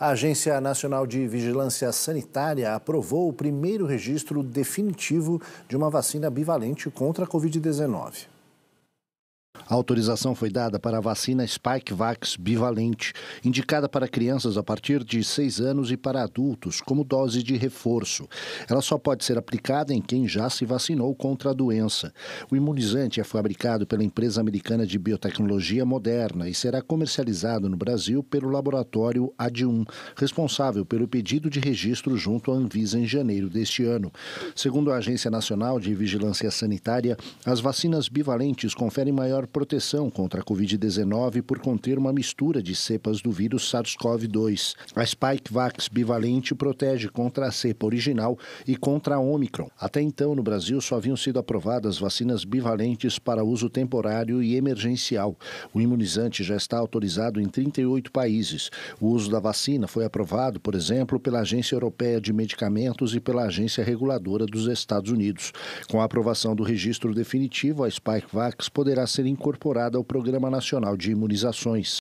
A Agência Nacional de Vigilância Sanitária aprovou o primeiro registro definitivo de uma vacina bivalente contra a Covid-19. A autorização foi dada para a vacina Spikevax bivalente, indicada para crianças a partir de 6 anos e para adultos, como dose de reforço. Ela só pode ser aplicada em quem já se vacinou contra a doença. O imunizante é fabricado pela empresa americana de biotecnologia moderna e será comercializado no Brasil pelo laboratório AD1, responsável pelo pedido de registro junto à Anvisa em janeiro deste ano. Segundo a Agência Nacional de Vigilância Sanitária, as vacinas bivalentes conferem maior proteção proteção contra a Covid-19 por conter uma mistura de cepas do vírus SARS-CoV-2. A Spikevax bivalente protege contra a cepa original e contra a Omicron. Até então, no Brasil, só haviam sido aprovadas vacinas bivalentes para uso temporário e emergencial. O imunizante já está autorizado em 38 países. O uso da vacina foi aprovado, por exemplo, pela Agência Europeia de Medicamentos e pela Agência Reguladora dos Estados Unidos. Com a aprovação do registro definitivo, a Spikevax poderá ser incorporada incorporada ao Programa Nacional de Imunizações.